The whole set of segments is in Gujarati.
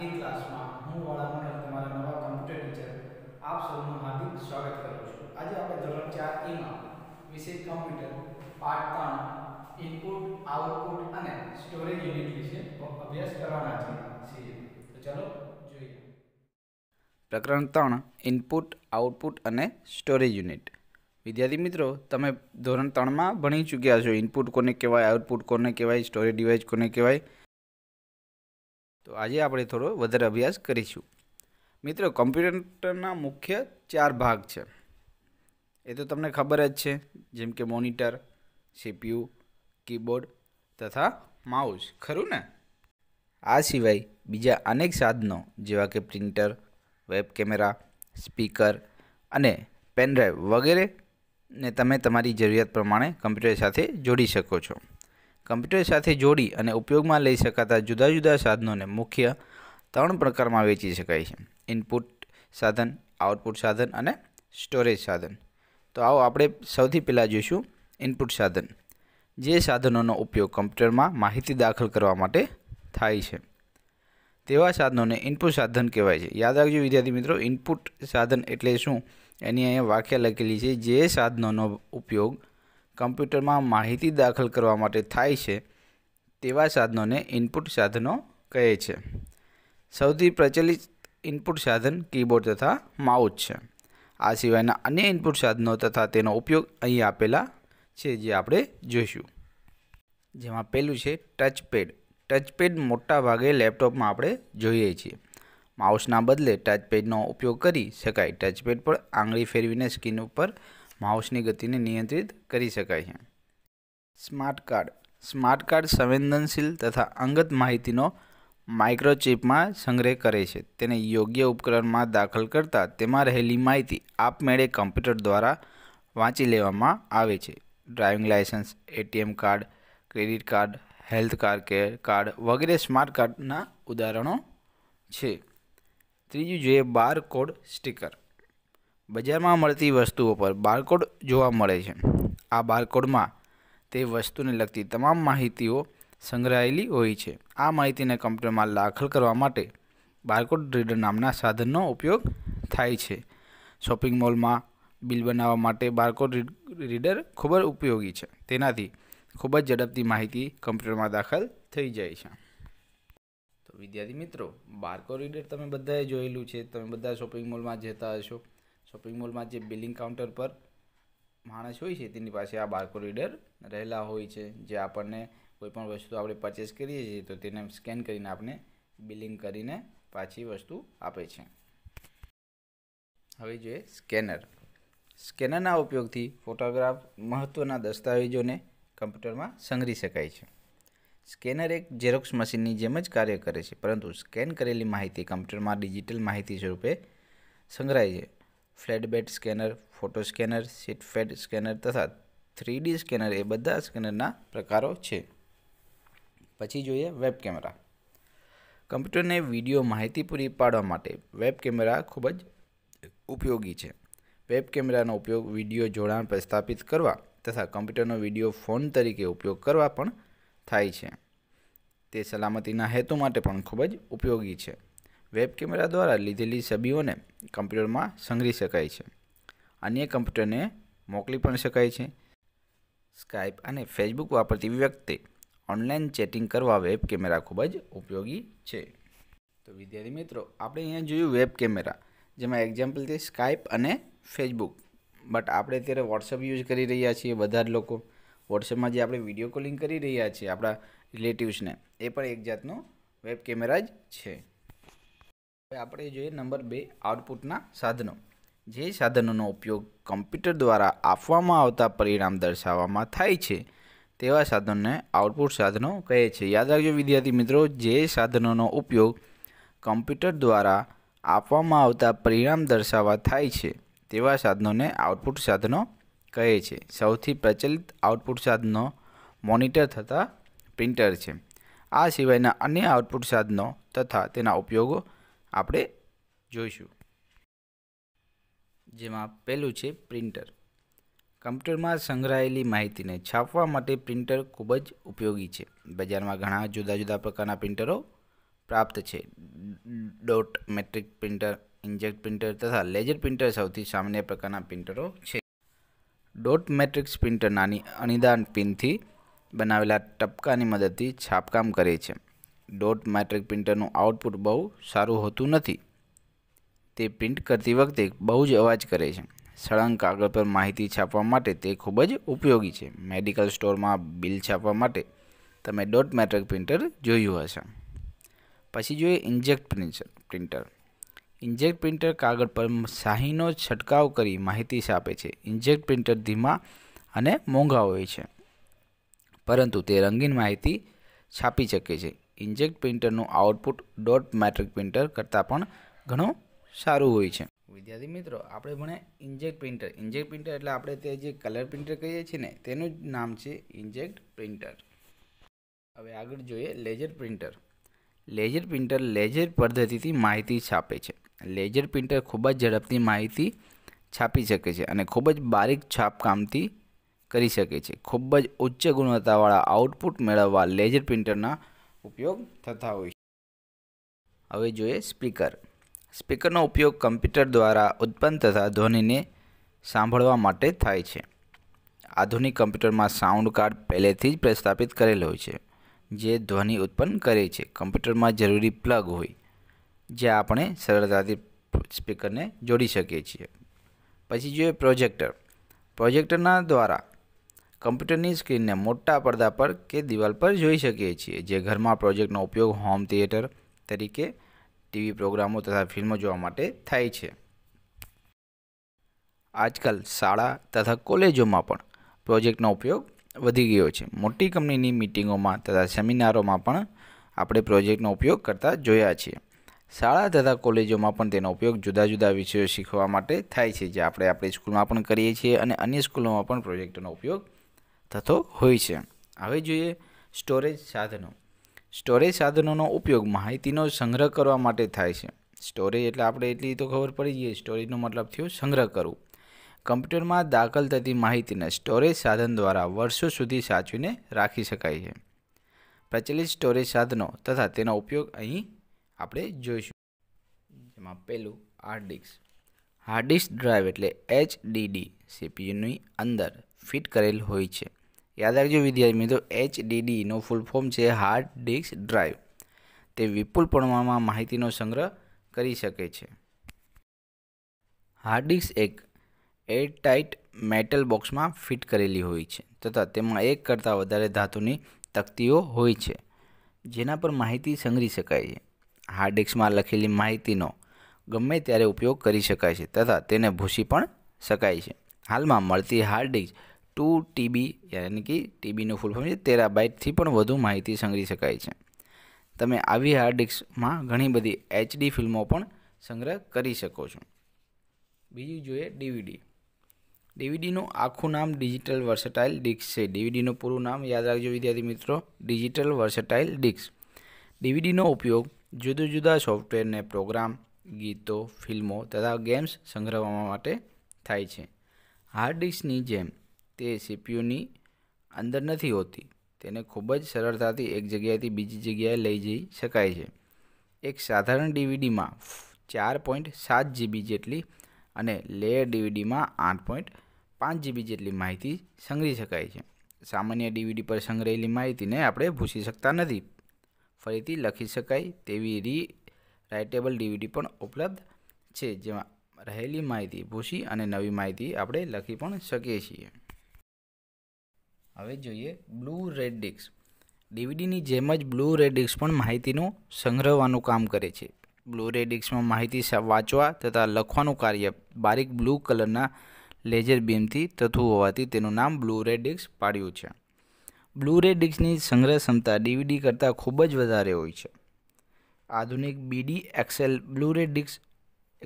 આજની ક્લાસમાં હું વાળા તમારા નવા કમ્પ્યુટર ટીચર આપ સૌનું હાર્દિક સ્વાગત કરું છું આજે આપણે ધોરણ ચાર એમાં વિષય કમ્પ્યુટર પાઠ ત્રણ ઇનપુટ આઉટપુટ અને સ્ટોરેજ યુનિટ વિશે અભ્યાસ કરવાના છીએ તો ચાલો જોઈએ પ્રકરણ ત્રણ ઇનપુટ આઉટપુટ અને સ્ટોરેજ યુનિટ વિદ્યાર્થી મિત્રો તમે ધોરણ ત્રણમાં ભણી ચૂક્યા છો ઇનપુટ કોને કહેવાય આઉટપુટ કોને કહેવાય સ્ટોરેજ ડિવાઇસ કોને કહેવાય તો આજે આપણે થોડો વધારે અભ્યાસ કરીશું મિત્રો કોમ્પ્યુટરના મુખ્ય ચાર ભાગ છે એ તો તમને ખબર જ છે જેમ કે મોનિટર સીપીયુ કીબોર્ડ તથા માઉસ ખરું ને આ સિવાય બીજા અનેક સાધનો જેવા કે પ્રિન્ટર વેબ કેમેરા સ્પીકર અને પેનડ્રાઈવ વગેરેને તમે તમારી જરૂરિયાત પ્રમાણે કમ્પ્યુટર સાથે જોડી શકો છો કમ્પ્યુટર સાથે જોડી અને ઉપયોગમાં લઈ શકાતા જુદા જુદા સાધનોને મુખ્ય ત્રણ પ્રકારમાં વેચી શકાય છે ઇનપુટ સાધન આઉટપુટ સાધન અને સ્ટોરેજ સાધન તો આવો આપણે સૌથી પહેલાં જોઈશું ઇનપુટ સાધન જે સાધનોનો ઉપયોગ કમ્પ્યુટરમાં માહિતી દાખલ કરવા માટે થાય છે તેવા સાધનોને ઇનપુટ સાધન કહેવાય છે યાદ રાખજો વિદ્યાર્થી મિત્રો ઇનપુટ સાધન એટલે શું એની અહીંયા વ્યાખ્યા લખેલી છે જે સાધનોનો ઉપયોગ કમ્પ્યુટરમાં માહિતી દાખલ કરવા માટે થાય છે તેવા સાધનોને ઇનપુટ સાધનો કહે છે સૌથી પ્રચલિત ઇનપુટ સાધન કીબોર્ડ તથા માઉસ છે આ સિવાયના અન્ય ઇનપુટ સાધનો તથા તેનો ઉપયોગ અહીં આપેલા છે જે આપણે જોઈશું જેમાં પહેલું છે ટચપેડ ટચપેડ મોટાભાગે લેપટોપમાં આપણે જોઈએ છીએ માઉસના બદલે ટચપેડનો ઉપયોગ કરી શકાય ટચપેડ પર આંગળી ફેરવીને સ્ક્રીન ઉપર માઉસની ગતિને નિયંત્રિત કરી શકાય છે સ્માર્ટ કાર્ડ સ્માર્ટ કાર્ડ સંવેદનશીલ તથા અંગત માહિતીનો માઇક્રોચિપમાં સંગ્રહ કરે છે તેને યોગ્ય ઉપકરણમાં દાખલ કરતાં તેમાં રહેલી માહિતી આપમેળે કમ્પ્યુટર દ્વારા વાંચી લેવામાં આવે છે driving licence ATM card credit card health card care card વગેરે સ્માર્ટ કાર્ડના ઉદાહરણો છે ત્રીજું જોઈએ બાર કોડ સ્ટીકર બજારમાં મળતી વસ્તુઓ પર બારકોડ જોવા મળે છે આ બારકોડમાં તે વસ્તુને લગતી તમામ માહિતીઓ સંગ્રહાયેલી હોય છે આ માહિતીને કમ્પ્યુટરમાં દાખલ કરવા માટે બારકોડ રીડર નામના સાધનનો ઉપયોગ થાય છે શોપિંગ મોલમાં બિલ બનાવવા માટે બારકોડ રીડર ખૂબ જ ઉપયોગી છે તેનાથી ખૂબ જ ઝડપથી માહિતી કમ્પ્યુટરમાં દાખલ થઈ જાય છે તો વિદ્યાર્થી મિત્રો બારકોડ રીડર તમે બધાએ જોયેલું છે તમે બધા શોપિંગ મોલમાં જતા હશો શોપિંગ મોલમાં જે બિલિંગ કાઉન્ટર પર માણસ હોય છે તેની પાસે આ બારકોડ રીડર રહેલા હોય છે જે આપણને કોઈપણ વસ્તુ આપણે પરચેસ કરીએ છીએ તો તેને સ્કેન કરીને આપણે બિલિંગ કરીને પાછી વસ્તુ આપે છે હવે જોઈએ સ્કેનર સ્કેનરના ઉપયોગથી ફોટોગ્રાફ મહત્ત્વના દસ્તાવેજોને કમ્પ્યુટરમાં સંગ્રહી શકાય છે સ્કેનર એક ઝેરોક્સ મશીનની જેમ જ કાર્ય કરે છે પરંતુ સ્કેન કરેલી માહિતી કમ્પ્યુટરમાં ડિજિટલ માહિતી સ્વરૂપે સંગ્રહાય છે flatbed scanner photo scanner sheetfed scanner તથા થ્રીડી સ્કેનર એ બધા સ્કેનરના પ્રકારો છે પછી જોઈએ વેબ કેમેરા કમ્પ્યુટરને વિડીયો માહિતી પૂરી પાડવા માટે વેબ કેમેરા ખૂબ જ ઉપયોગી છે વેબ કેમેરાનો ઉપયોગ વિડીયો જોડાણ પ્રસ્થાપિત કરવા તથા કમ્પ્યુટરનો વિડીયો ફોન તરીકે ઉપયોગ કરવા પણ થાય છે તે સલામતીના હેતુ માટે પણ ખૂબ જ ઉપયોગી છે વેબ કેમેરા દ્વારા લીધેલી છબીઓને કમ્પ્યુટરમાં સંગ્રહી શકાય છે અન્ય કમ્પ્યુટરને મોકલી પણ શકાય છે સ્કાઇપ અને ફેસબુક વાપરતી વ્યક્તિ ઓનલાઈન ચેટિંગ કરવા વેબ કેમેરા ખૂબ જ ઉપયોગી છે તો વિદ્યાર્થી મિત્રો આપણે અહીંયા જોયું વેબ કેમેરા જેમાં એક્ઝામ્પલ છે સ્કાઇપ અને ફેસબુક બટ આપણે અત્યારે વોટ્સઅપ યુઝ કરી રહ્યા છીએ બધા જ લોકો વોટ્સએપમાં જે આપણે વિડીયો કોલિંગ કરી રહ્યા છીએ આપણા રિલેટિવ્સને એ પણ એક જાતનો વેબ કેમેરા જ છે હવે આપણે જોઈએ નંબર બે આઉટપુટના સાધનો જે સાધનોનો ઉપયોગ કમ્પ્યુટર દ્વારા આપવામાં આવતા પરિણામ દર્શાવવામાં થાય છે તેવા સાધનોને આઉટપુટ સાધનો કહે છે યાદ રાખજો વિદ્યાર્થી મિત્રો જે સાધનોનો ઉપયોગ કમ્પ્યુટર દ્વારા આપવામાં આવતા પરિણામ દર્શાવવા થાય છે તેવા સાધનોને આઉટપુટ સાધનો કહે છે સૌથી પ્રચલિત આઉટપુટ સાધનો મોનિટર થતા પ્રિન્ટર છે આ સિવાયના અન્ય આઉટપુટ સાધનો તથા તેના ઉપયોગો આપણે જોઈશું જેમાં પહેલું છે પ્રિન્ટર કમ્પ્યુટરમાં સંગ્રહાયેલી માહિતીને છાપવા માટે પ્રિન્ટર ખૂબ જ ઉપયોગી છે બજારમાં ઘણા જુદા જુદા પ્રકારના પ્રિન્ટરો પ્રાપ્ત છે dot matrix printer inkjet printer તથા લેજર પ્રિન્ટર સૌથી સામાન્ય પ્રકારના પ્રિન્ટરો છે ડોટ મેટ્રિક્સ પ્રિન્ટર નાની અનિદાન પિનથી બનાવેલા ટપકાની મદદથી છાપકામ કરે છે ડોટ મેટ્રિક પ્રિન્ટરનું આઉટપુટ બહુ સારું હોતું નથી તે પ્રિન્ટ કરતી વખતે બહુ જ અવાજ કરે છે સળંગ કાગળ પર માહિતી છાપવા માટે તે ખૂબ જ ઉપયોગી છે મેડિકલ સ્ટોરમાં બિલ છાપવા માટે તમે ડોટ મેટ્રિક પ્રિન્ટર જોયું હશે પછી જોઈએ inkjet printer printer inkjet printer કાગળ પર શાહીનો છંટકાવ કરી માહિતી છાપે છે ઇન્જેક્ટ પ્રિન્ટર ધીમા અને મોંઘા હોય છે પરંતુ તે રંગીન માહિતી છાપી શકે છે ઇન્જેક્ટ પ્રિન્ટરનું આઉટપુટ ડોટ મેટ્રિક પ્રિન્ટર કરતાં પણ ઘણું સારું હોય છે વિદ્યાર્થી મિત્રો આપણે ભણે ઇન્જેક્ટ પ્રિન્ટર ઇન્જેક્ટ પ્રિન્ટર એટલે આપણે તે જે કલર પ્રિન્ટર કહીએ છીએ ને તેનું જ નામ છે ઇન્જેક્ટ પ્રિન્ટર હવે આગળ જોઈએ laser printer laser printer laser પદ્ધતિથી માહિતી છાપે છે લેઝર પ્રિન્ટર ખૂબ જ ઝડપથી માહિતી છાપી શકે છે અને ખૂબ જ બારીક છાપકામથી કરી શકે છે ખૂબ જ ઉચ્ચ ગુણવત્તાવાળા આઉટપુટ મેળવવા લેઝર પ્રિન્ટરના ઉપયોગ થતા હોય છે હવે જોઈએ સ્પીકર સ્પીકરનો ઉપયોગ કમ્પ્યુટર દ્વારા ઉત્પન્ન થતા ધ્વનિને સાંભળવા માટે થાય છે આધુનિક કમ્પ્યુટરમાં સાઉન્ડ કાર્ડ પહેલેથી જ પ્રસ્થાપિત કરેલો હોય છે જે ધ્વનિ ઉત્પન્ન કરે છે કમ્પ્યુટરમાં જરૂરી પ્લગ હોય જે આપણે સરળતાથી સ્પીકરને જોડી શકીએ છીએ પછી જોઈએ પ્રોજેક્ટર પ્રોજેક્ટરના દ્વારા કમ્પ્યુટરની સ્ક્રીનને મોટા પડદા પર કે દિવાલ પર જોઈ શકીએ છીએ જે ઘરમાં પ્રોજેક્ટનો ઉપયોગ હોમ થિયેટર તરીકે ટીવી પ્રોગ્રામો તથા ફિલ્મો જોવા માટે થાય છે આજકાલ શાળા તથા કોલેજોમાં પણ પ્રોજેક્ટનો ઉપયોગ વધી ગયો છે મોટી કંપનીની મિટિંગોમાં તથા સેમિનારોમાં પણ આપણે પ્રોજેક્ટનો ઉપયોગ કરતા જોયા છીએ શાળા તથા કોલેજોમાં પણ તેનો ઉપયોગ જુદા જુદા વિષયો શીખવા માટે થાય છે જે આપણે આપણી સ્કૂલમાં પણ કરીએ છીએ અને અન્ય સ્કૂલોમાં પણ પ્રોજેક્ટનો ઉપયોગ થતો હોય છે હવે જોઈએ સ્ટોરેજ સાધનો સ્ટોરેજ સાધનોનો ઉપયોગ માહિતીનો સંગ્રહ કરવા માટે થાય છે સ્ટોરેજ એટલે આપણે એટલી તો ખબર પડી જઈએ સ્ટોરેજનો મતલબ થયો સંગ્રહ કરવું કમ્પ્યુટરમાં દાખલ થતી માહિતીને સ્ટોરેજ સાધન દ્વારા વર્ષો સુધી સાચવીને રાખી શકાય છે પ્રચલિત સ્ટોરેજ સાધનો તથા તેનો ઉપયોગ અહીં આપણે જોઈશું જેમાં પહેલું hard disk hard disk drive એટલે એચડીડી સીપીયુની અંદર ફિટ કરેલ હોય છે યાદ રાખજો વિદ્યાર્થી મિત્રો એચડીડીનો ફૂલ ફોર્મ છે હાર્ડ ડિસ્ક ડ્રાઈવ તે વિપુલ પ્રમાણમાં માહિતીનો સંગ્રહ કરી શકે છે હાર્ડ ડિસ્ક એક એરટાઇટ મેટલ બોક્સમાં ફિટ કરેલી હોય છે તથા તેમાં એક કરતાં વધારે ધાતુની તકતીઓ હોય છે જેના પર માહિતી સંગ્રહી શકાય છે હાર્ડ ડિસ્કમાં લખેલી માહિતીનો ગમે ત્યારે ઉપયોગ કરી શકાય છે તથા તેને ભૂસી પણ શકાય છે હાલમાં મળતી હાર્ડ ડિસ્ક ટુ ટીબી યાની કે ટીબીનું ફૂલ ફોર્મ છે તેરાબાઇટથી પણ વધુ માહિતી સંગ્રહી શકાય છે તમે આવી હાર્ડ ડિસ્કમાં ઘણી બધી એચડી ફિલ્મો પણ સંગ્રહ કરી શકો છો બીજું જોઈએ ડીવીડી ડીવીડીનું આખું નામ ડિજિટલ વર્સેટાઇલ ડિસ્ક છે ડીવીડીનું પૂરું નામ યાદ રાખજો વિદ્યાર્થી મિત્રો ડિજિટલ વર્સેટાઇલ ડિસ્ક ડીવીડીનો ઉપયોગ જુદા જુદા સોફ્ટવેરને પ્રોગ્રામ ગીતો ફિલ્મો તથા ગેમ્સ સંગ્રહવા માટે થાય છે હાર્ડ ડિસ્કની જેમ તે સીપીયુની અંદર નથી હોતી તેને ખૂબ જ સરળતાથી એક જગ્યાએથી બીજી જગ્યાએ લઈ જઈ શકાય છે એક સાધારણ ડીવીડીમાં ચાર પોઈન્ટ સાત જીબી જેટલી અને લેયર ડીવીડીમાં આઠ પોઈન્ટ પાંચ જીબી જેટલી માહિતી સંગ્રહી શકાય છે સામાન્ય ડીવીડી પર સંગ્રહેલી માહિતીને આપણે ભૂસી શકતા નથી ફરીથી લખી શકાય તેવી રી રાઇટેબલ ડીવીડી પણ ઉપલબ્ધ છે જેમાં રહેલી માહિતી ભૂસી અને નવી માહિતી આપણે લખી પણ શકીએ છીએ હવે જોઈએ બ્લુ રેડ ડિસ્ક ડીવીડીની જેમ જ બ્લુ રેડ ડિસ્ક પણ માહિતીનું સંગ્રહવાનું કામ કરે છે બ્લુ રેડ ડિસ્કમાં માહિતી વાંચવા તથા લખવાનું કાર્ય બારીક બ્લુ કલરના લેઝર બીમથી થતું હોવાથી તેનું નામ બ્લુ રેડ ડિસ્ક પાડ્યું છે બ્લુ રેડ ડિસ્કની સંગ્રહ ક્ષમતા ડીવીડી કરતાં ખૂબ જ વધારે હોય છે આધુનિક BD XL blu-ray disc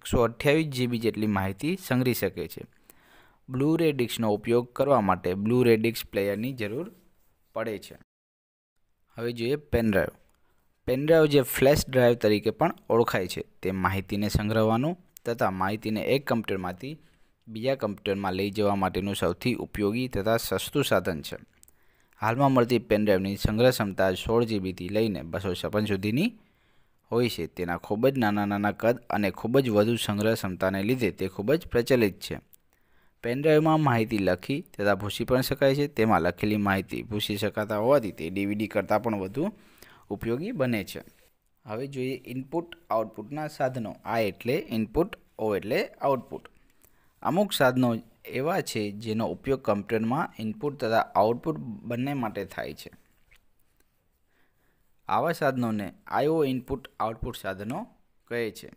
એકસો અઠ્યાવીસ જીબી જેટલી માહિતી સંગ્રહી શકે છે બ્લુ રેડિક્સનો ઉપયોગ કરવા માટે બ્લુ રેડિક્સ પ્લેયરની જરૂર પડે છે હવે જોઈએ પેનડ્રાઈવ પેનડ્રાઈવ જે ફ્લેશ ડ્રાઈવ તરીકે પણ ઓળખાય છે તે માહિતીને સંગ્રહવાનું તથા માહિતીને એક કમ્પ્યુટરમાંથી બીજા કમ્પ્યુટરમાં લઈ જવા માટેનું સૌથી ઉપયોગી તથા સસ્તું સાધન છે હાલમાં મળતી પેનડ્રાઈવની સંગ્રહ ક્ષમતા સોળ જીબીથી લઈને બસો છપ્પન સુધીની હોય છે તેના ખૂબ જ નાના નાના કદ અને ખૂબ જ વધુ સંગ્રહ ક્ષમતાને લીધે તે ખૂબ જ પ્રચલિત છે પેનડ્રાઈવમાં માહિતી લખી તથા ભૂસી પણ શકાય છે તેમાં લખેલી માહિતી ભૂસી શકાતા હોવાથી તે ડીવીડી કરતાં પણ વધુ ઉપયોગી બને છે હવે જોઈએ ઇનપુટ આઉટપુટના સાધનો આ એટલે ઇનપુટ ઓ એટલે આઉટપુટ અમુક સાધનો એવા છે જેનો ઉપયોગ કમ્પ્યુટરમાં ઇનપુટ તથા આઉટપુટ બંને માટે થાય છે આવા સાધનોને આઈઓ ઇનપુટ આઉટપુટ સાધનો કહે છે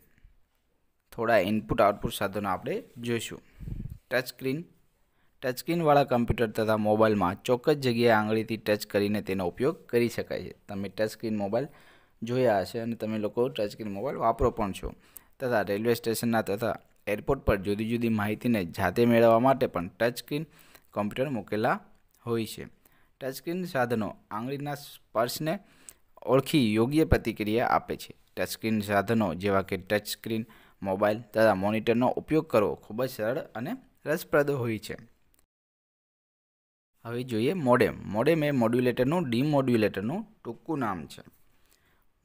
થોડા ઇનપુટ આઉટપુટ સાધનો આપણે જોઈશું ટચ ટચસ્ક્રીન ટચસ્ક્રીનવાળા કમ્પ્યુટર તથા મોબાઈલમાં ચોક્કસ જગ્યાએ આંગળીથી ટચ કરીને તેનો ઉપયોગ કરી શકાય છે તમે ટચસ્ક્રીન મોબાઈલ જોયા હશે અને તમે લોકો ટચસ્ક્રીન મોબાઈલ વાપરો પણ છો તથા રેલવે સ્ટેશનના તથા એરપોર્ટ પર જુદી જુદી માહિતીને જાતે મેળવવા માટે પણ ટચ સ્ક્રીન કોમ્પ્યુટર મૂકેલા હોય છે ટચસ્ક્રીન સાધનો આંગળીના સ્પર્શને ઓળખી યોગ્ય પ્રતિક્રિયા આપે છે ટચસ્ક્રીન સાધનો જેવા કે ટચ સ્ક્રીન મોબાઈલ તથા મોનિટરનો ઉપયોગ કરવો ખૂબ જ સરળ અને રસપ્રદ હોય છે હવે જોઈએ મોડેમ મોડેમ એ મોડ્યુલેટરનું ડીમોડ્યુલેટરનું ટૂંકું નામ છે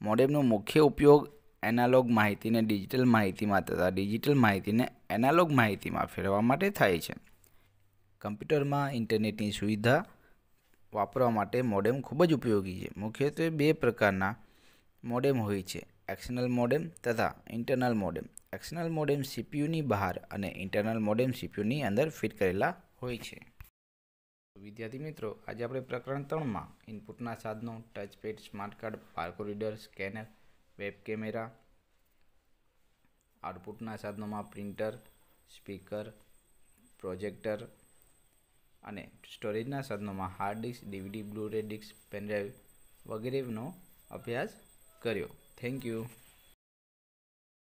મોડેમનો મુખ્ય ઉપયોગ એનાલોગ માહિતીને ડિજિટલ માહિતીમાં તથા ડિજિટલ માહિતીને એનાલોગ માહિતીમાં ફેરવવા માટે થાય છે કમ્પ્યુટરમાં ઇન્ટરનેટની સુવિધા વાપરવા માટે મોડેમ ખૂબ જ ઉપયોગી છે મુખ્યત્વે બે પ્રકારના મોડેમ હોય છે એક્સટર્નલ મોડેમ તથા ઇન્ટરનલ મોડેમ એક્સટર્નલ મોડેમ સીપીયુની બહાર અને ઇન્ટરનલ મોડેમ સીપીયુની અંદર ફિટ કરેલા હોય છે વિદ્યાર્થી મિત્રો આજે આપણે પ્રકરણ ત્રણમાં ઇનપુટના સાધનો touchpad smart card barcode reader scanner web camera આઉટપુટના સાધનોમાં પ્રિન્ટર સ્પીકર પ્રોજેક્ટર અને સ્ટોરેજના સાધનોમાં hard disk DVD blu-ray disc pen drive વગેરેનો અભ્યાસ કર્યો thank you